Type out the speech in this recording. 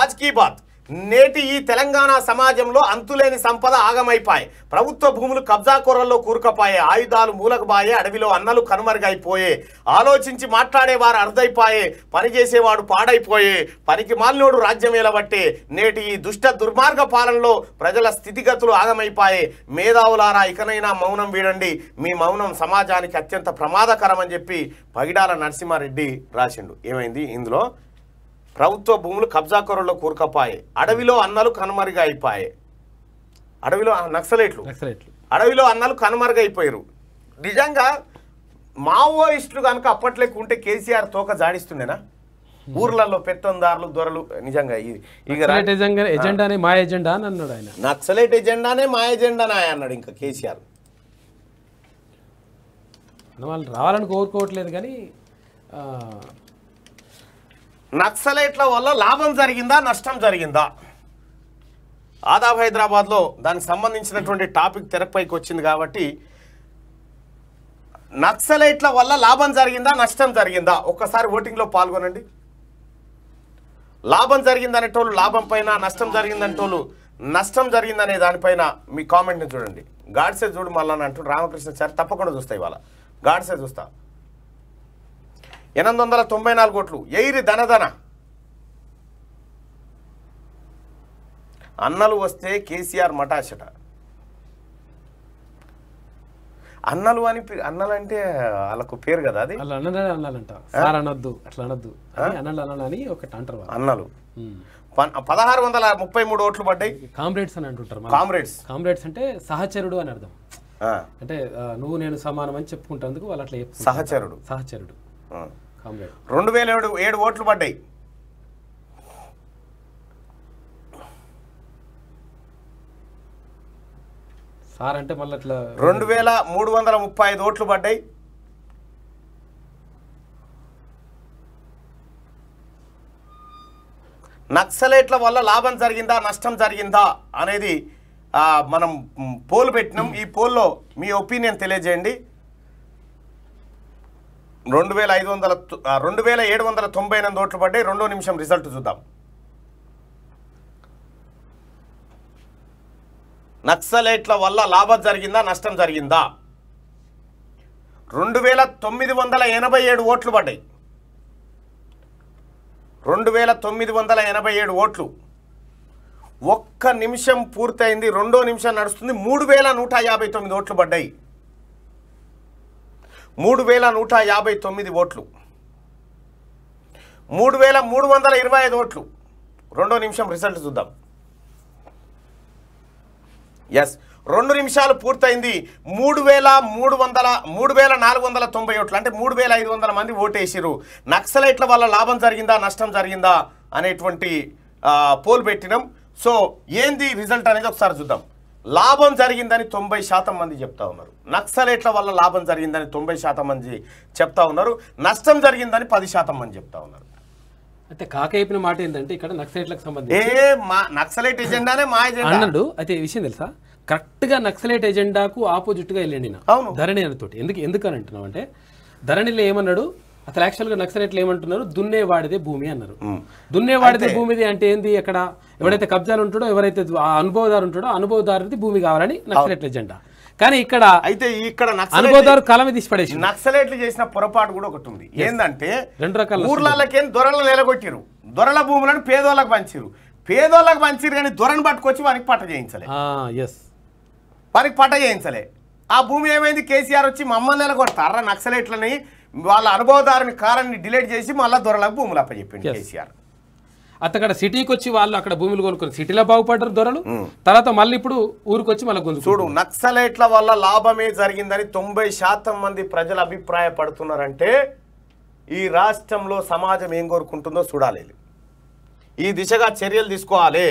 ఆజ్ key bath నేటి ఈ తెలంగాణ సమాజంలో అంతులేని సంపద ఆగమైపాయి ప్రభుత్వ భూములు కబ్జా కూరల్లో కూరుకపాయే ఆయుధాలు మూలకబాయే అడవిలో అన్నలు కనుమరుగైపోయే ఆలోచించి మాట్లాడేవారు అర్థైపాయే పనిచేసేవాడు పాడైపోయే పనికి మాలినోడు రాజ్యమేలబట్టే నేటి ఈ దుష్ట దుర్మార్గ పాలనలో ప్రజల స్థితిగతులు ఆగమైపాయే మేధావులారా ఇకనైనా మౌనం వీడండి మీ మౌనం సమాజానికి అత్యంత ప్రమాదకరం అని చెప్పి పగిడాల నరసింహారెడ్డి రాసిండు ఏమైంది ఇందులో ప్రభుత్వ భూములు కబ్జాకరుల్లో కూరుకపోయాయి అడవిలో అన్నలు కనుమరుగైపోయాయి అడవిలో నక్సలైట్లు నక్సలైట్లు అడవిలో అన్నలు కనుమరుగైపోయారు నిజంగా మావోయిస్టులు కనుక అప్పట్లేకు ఉంటే కేసీఆర్ తోక జాడిస్తుండేనా hmm. ఊర్లలో పెత్తందారులు దొరలు నిజంగా ఎజెండానే మా ఎజెండా అని అన్నాడు ఆయన నక్సలైట్ ఎజెండానే మా ఎజెండానే అన్నాడు ఇంకా కేసీఆర్ వాళ్ళు రావాలని కోరుకోవట్లేదు కానీ నక్సలైట్ల వల్ల లాభం జరిగిందా నష్టం జరిగిందా ఆదాబ్ హైదరాబాద్లో దానికి సంబంధించినటువంటి టాపిక్ తెరపైకి వచ్చింది కాబట్టి నక్సలైట్ల వల్ల లాభం జరిగిందా నష్టం జరిగిందా ఒక్కసారి ఓటింగ్లో పాల్గొనండి లాభం జరిగిందనేటోళ్ళు లాభం పైన నష్టం జరిగిందనేటోళ్ళు నష్టం జరిగిందనే దానిపైన మీ కామెంట్ని చూడండి గాడ్సే చూడు మళ్ళా అంటూ రామకృష్ణ సార్ తప్పకుండా చూస్తాయి ఇవాళ గాడ్సే చూస్తాను ఎనిమిది వందల తొంభై నాలుగు కోట్లు ఎయిరి ధనధన అన్నలు వస్తే కేసీఆర్ మటాషట అన్నలు అని అన్నలు అంటే వాళ్ళకు పేరు కదా అది అన్నాలంట సార్ అనొద్దు అట్లా అనొద్దు అన్నలు అన్నలు అని ఒకటి అంటారు అన్నలు పదహారు వందల ముప్పై మూడు ఓట్లు పడ్డాయి కామ్రేడ్స్ అని అంటుంటారు కామ్రేడ్స్ కామ్రేడ్స్ అంటే సహచరుడు అని అర్థం అంటే నువ్వు నేను సమానం అని చెప్పుకుంటేందుకు వాళ్ళు అట్లా సహచరుడు సహచరుడు రెండు వేల ఏడు ఏడు ఓట్లు పడ్డాయి సార్ అంటే మళ్ళీ అట్లా రెండు వేల మూడు వందల ముప్పై ఐదు ఓట్లు పడ్డాయి నక్సలైట్ల వల్ల లాభం జరిగిందా నష్టం జరిగిందా అనేది మనం పోల్ పెట్టినాం ఈ పోల్లో మీ ఒపీనియన్ తెలియజేయండి రెండు వేల ఐదు వందల రెండు వేల ఏడు వందల తొంభై ఎనిమిది ఓట్లు పడ్డాయి రెండో నిమిషం రిజల్ట్ చూద్దాం నక్సలైట్ల వల్ల లాభం జరిగిందా నష్టం జరిగిందా రెండు వేల తొమ్మిది వందల ఎనభై ఏడు ఓట్లు పడ్డాయి రెండు వేల తొమ్మిది వందల ఎనభై ఏడు ఓట్లు ఒక్క నిమిషం పూర్తయింది రెండో నిమిషం నడుస్తుంది మూడు వేల నూట యాభై తొమ్మిది ఓట్లు పడ్డాయి మూడు వేల నూట యాభై తొమ్మిది ఓట్లు మూడు వేల మూడు వందల ఇరవై ఐదు ఓట్లు రెండో నిమిషం రిజల్ట్ చూద్దాం ఎస్ రెండు నిమిషాలు పూర్తయింది మూడు వేల మూడు వందల మూడు వేల నాలుగు వందల తొంభై ఓట్లు అంటే మూడు వేల ఐదు వందల మంది ఓటేసిరు నక్సలైట్ల వల్ల లాభం జరిగిందా నష్టం జరిగిందా అనేటువంటి పోల్ పెట్టినాం సో ఏంది రిజల్ట్ అనేది ఒకసారి చూద్దాం లాభం జరిగిందని తొంభై శాతం మంది చెప్తా ఉన్నారు నక్సలేట్ల వల్ల లాభం జరిగిందని తొంభై శాతం మంది చెప్తా ఉన్నారు నష్టం జరిగిందని పది శాతం మంది చెప్తా ఉన్నారు అయితే కాకైపిన మాట ఏంటంటే ఇక్కడ నక్సలేట్లకు సంబంధించి ఏ మా నక్సలైట్ ఎజెండానే మా ఎజెండా అన్నాడు అయితే విషయం తెలుసా కరెక్ట్ గా నక్సలైట్ ఎజెండాకు ఆపోజిట్ గా వెళ్ళండి అవును ధరణి తోటి ఎందుకు ఎందుకు అని అంటున్నాం అంటే ధరణిలో ఏమన్నాడు అసలు యాక్చువల్గా నక్సలైట్లు ఏమంటున్నారు దున్నేవాడిదే భూమి అన్నారు దున్నేవాడిదే భూమిది అంటే ఏంది ఎక్కడ ఎవడైతే కబ్జాలు ఉంటాడో ఎవరైతే అనుభవదారు ఉంటాడో అనుభవదారుది భూమి కావాలని నక్సలైట్ల ఎజెండా కానీ ఇక్కడ అయితే ఇక్కడ అనుభవదారు కలమి తీసి పడేసి నక్సలైట్లు చేసిన పొరపాటు కూడా ఒకటి ఉంది ఏంటంటే రెండు రకాల ఊర్లకేం దొరలు నిలగొట్టిరు దొరల భూములను పేదోళ్ళకి పంచిరు పేదోళ్ళకి పంచిరు కానీ దొరను పట్టుకొచ్చి వానికి పట్ట చేయించలే ఎస్ వానికి పట్ట చేయించలే ఆ భూమి ఏమైంది కేసీఆర్ వచ్చి మమ్మల్ని నెలకొడతారా నక్సలైట్లని వాళ్ళ అనుభవదారుని కారాన్ని డిలేట్ చేసి మళ్ళీ దొరలకు భూములు అప్పచెప్పింది కేసీఆర్ అక్కడ సిటీకి వచ్చి వాళ్ళు అక్కడ భూములు కొనుక్కుని సిటీలో బాగుపడ్డారు దొరలు తర్వాత మళ్ళీ ఇప్పుడు ఊరికి వచ్చి మళ్ళీ గుంజు చూడు నక్సలైట్ల వల్ల లాభమే జరిగిందని తొంభై శాతం మంది ప్రజలు అభిప్రాయపడుతున్నారంటే ఈ రాష్ట్రంలో సమాజం ఏం కోరుకుంటుందో చూడాలి ఈ దిశగా చర్యలు తీసుకోవాలి